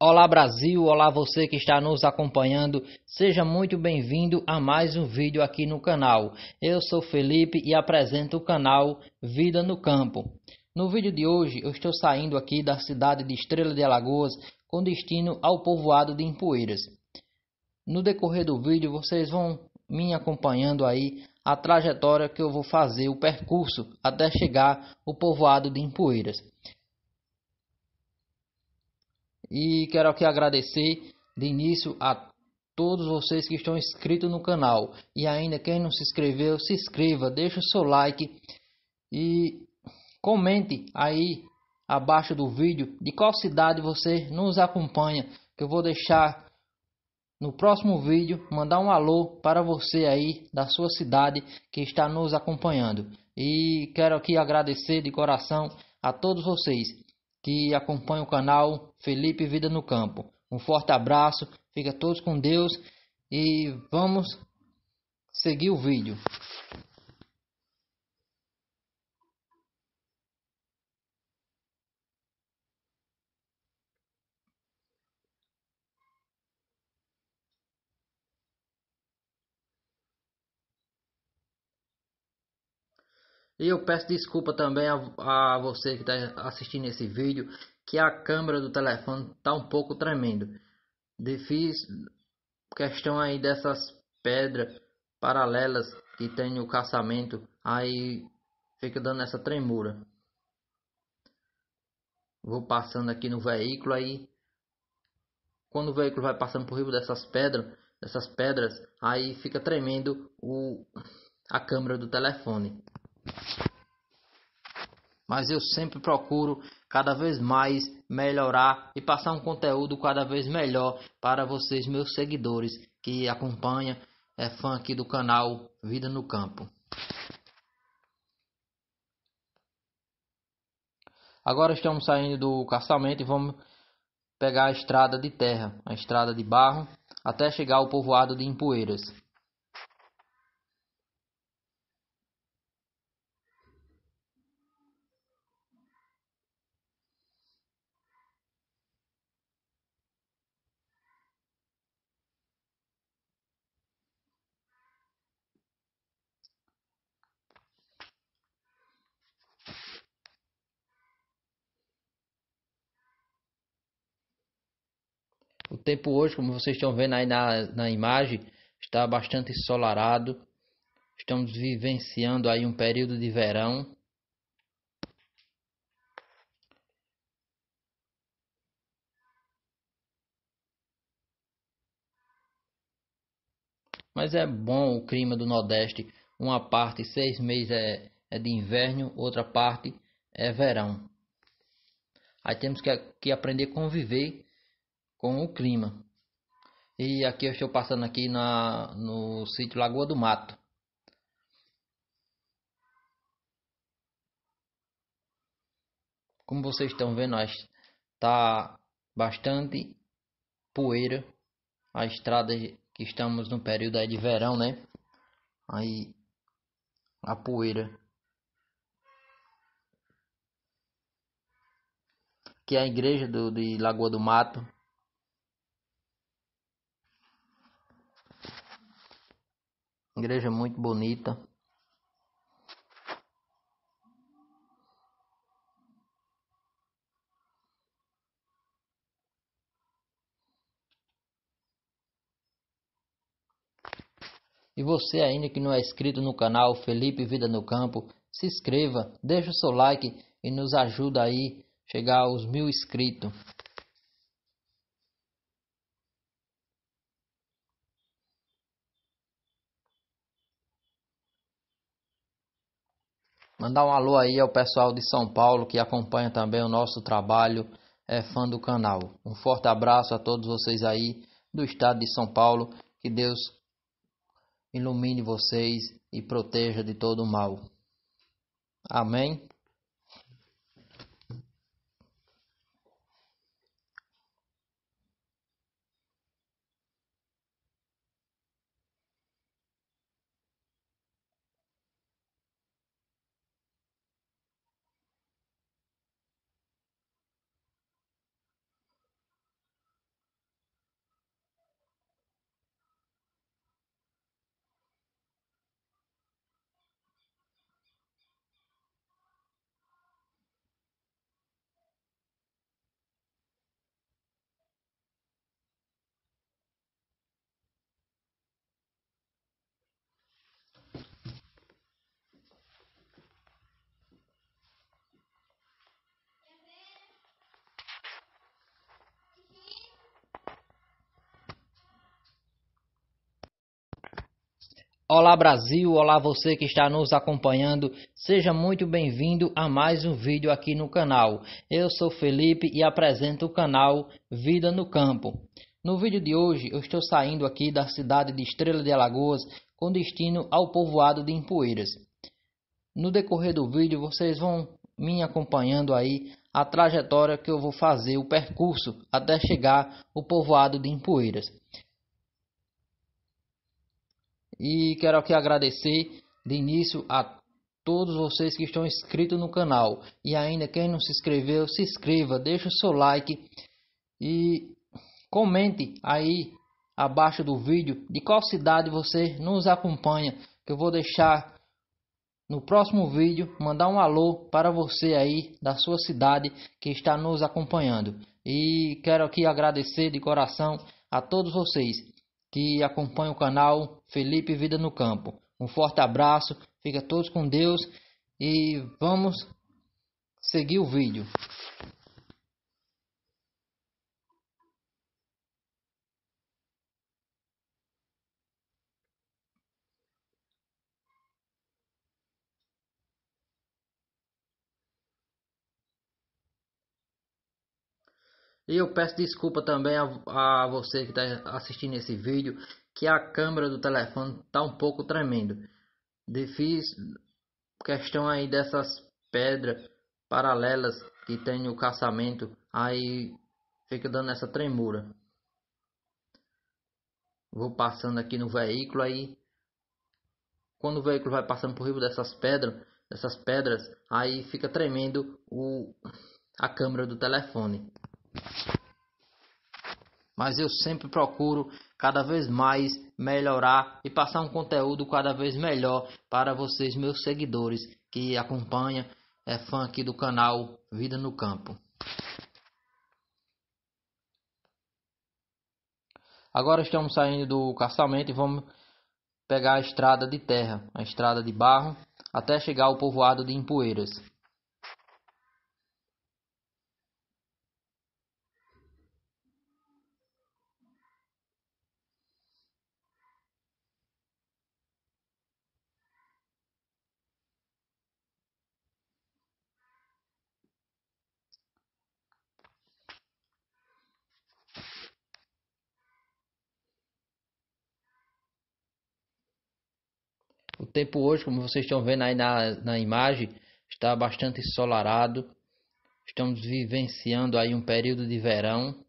Olá Brasil, olá você que está nos acompanhando, seja muito bem-vindo a mais um vídeo aqui no canal. Eu sou Felipe e apresento o canal Vida no Campo. No vídeo de hoje eu estou saindo aqui da cidade de Estrela de Alagoas com destino ao povoado de Empoeiras. No decorrer do vídeo vocês vão me acompanhando aí a trajetória que eu vou fazer, o percurso até chegar ao povoado de Empoeiras. E quero aqui agradecer de início a todos vocês que estão inscritos no canal. E ainda quem não se inscreveu, se inscreva, deixe o seu like e comente aí abaixo do vídeo de qual cidade você nos acompanha, que eu vou deixar no próximo vídeo mandar um alô para você aí da sua cidade que está nos acompanhando. E quero aqui agradecer de coração a todos vocês que acompanha o canal Felipe Vida no Campo. Um forte abraço, fica todos com Deus e vamos seguir o vídeo. E eu peço desculpa também a, a você que está assistindo esse vídeo, que a câmera do telefone está um pouco tremendo. Difícil questão aí dessas pedras paralelas que tem no caçamento, aí fica dando essa tremura. Vou passando aqui no veículo aí. Quando o veículo vai passando por riba dessas pedras, dessas pedras, aí fica tremendo o a câmera do telefone. Mas eu sempre procuro cada vez mais melhorar e passar um conteúdo cada vez melhor para vocês, meus seguidores que acompanham, é fã aqui do canal Vida no Campo. Agora estamos saindo do caçamento e vamos pegar a estrada de terra, a estrada de barro, até chegar ao povoado de Empoeiras. tempo hoje, como vocês estão vendo aí na, na imagem, está bastante ensolarado. Estamos vivenciando aí um período de verão. Mas é bom o clima do Nordeste. Uma parte seis meses é, é de inverno, outra parte é verão. Aí temos que, que aprender a conviver com o clima. E aqui eu estou passando aqui na, no sítio Lagoa do Mato. Como vocês estão vendo, está bastante poeira. A estrada que estamos no período aí de verão, né? Aí a poeira. Que é a igreja do, de Lagoa do Mato. igreja é muito bonita. E você ainda que não é inscrito no canal Felipe Vida no Campo, se inscreva, deixa o seu like e nos ajuda aí chegar aos mil inscritos. Mandar um alô aí ao pessoal de São Paulo que acompanha também o nosso trabalho, é fã do canal. Um forte abraço a todos vocês aí do estado de São Paulo. Que Deus ilumine vocês e proteja de todo o mal. Amém. Olá Brasil, olá você que está nos acompanhando, seja muito bem-vindo a mais um vídeo aqui no canal. Eu sou Felipe e apresento o canal Vida no Campo. No vídeo de hoje eu estou saindo aqui da cidade de Estrela de Alagoas com destino ao povoado de Empoeiras. No decorrer do vídeo vocês vão me acompanhando aí a trajetória que eu vou fazer, o percurso até chegar ao povoado de Empoeiras. E quero aqui agradecer de início a todos vocês que estão inscritos no canal. E ainda quem não se inscreveu, se inscreva, deixe o seu like e comente aí abaixo do vídeo de qual cidade você nos acompanha, que eu vou deixar no próximo vídeo mandar um alô para você aí da sua cidade que está nos acompanhando. E quero aqui agradecer de coração a todos vocês que acompanham o canal Felipe Vida no Campo. Um forte abraço, fica todos com Deus e vamos seguir o vídeo. E eu peço desculpa também a, a você que está assistindo esse vídeo que a câmera do telefone tá um pouco tremendo. Difícil questão aí dessas pedras paralelas que tem no caçamento, aí fica dando essa tremura. Vou passando aqui no veículo aí. Quando o veículo vai passando por riba dessas pedras, dessas pedras, aí fica tremendo o a câmera do telefone mas eu sempre procuro cada vez mais melhorar e passar um conteúdo cada vez melhor para vocês, meus seguidores que acompanham, é fã aqui do canal Vida no Campo. Agora estamos saindo do caçamento e vamos pegar a estrada de terra, a estrada de barro, até chegar ao povoado de Empoeiras. tempo hoje, como vocês estão vendo aí na, na imagem, está bastante ensolarado. Estamos vivenciando aí um período de verão.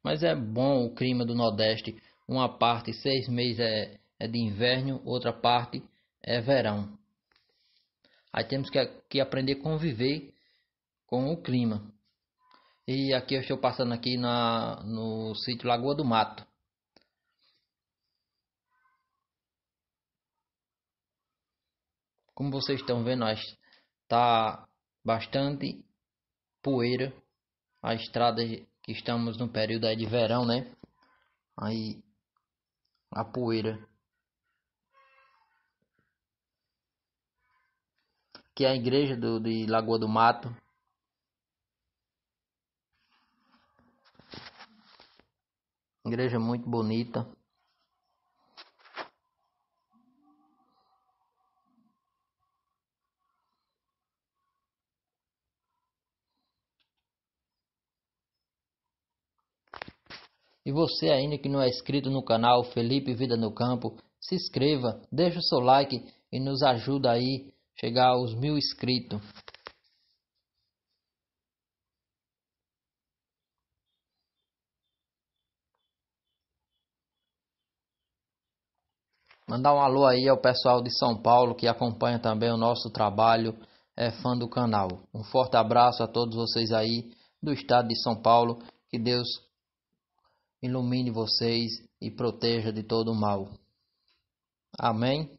Mas é bom o clima do Nordeste. Uma parte seis meses é, é de inverno, outra parte é verão. Aí temos que, que aprender a conviver com o clima. E aqui eu estou passando aqui na, no sítio Lagoa do Mato. Como vocês estão vendo, está bastante poeira. A estrada que estamos no período aí de verão, né? Aí a poeira. Que é a igreja do, de Lagoa do Mato. Igreja muito bonita. E você ainda que não é inscrito no canal Felipe Vida no Campo, se inscreva, deixa o seu like e nos ajuda aí chegar aos mil inscritos. Mandar um alô aí ao pessoal de São Paulo que acompanha também o nosso trabalho, é fã do canal. Um forte abraço a todos vocês aí do estado de São Paulo. Que Deus ilumine vocês e proteja de todo o mal. Amém.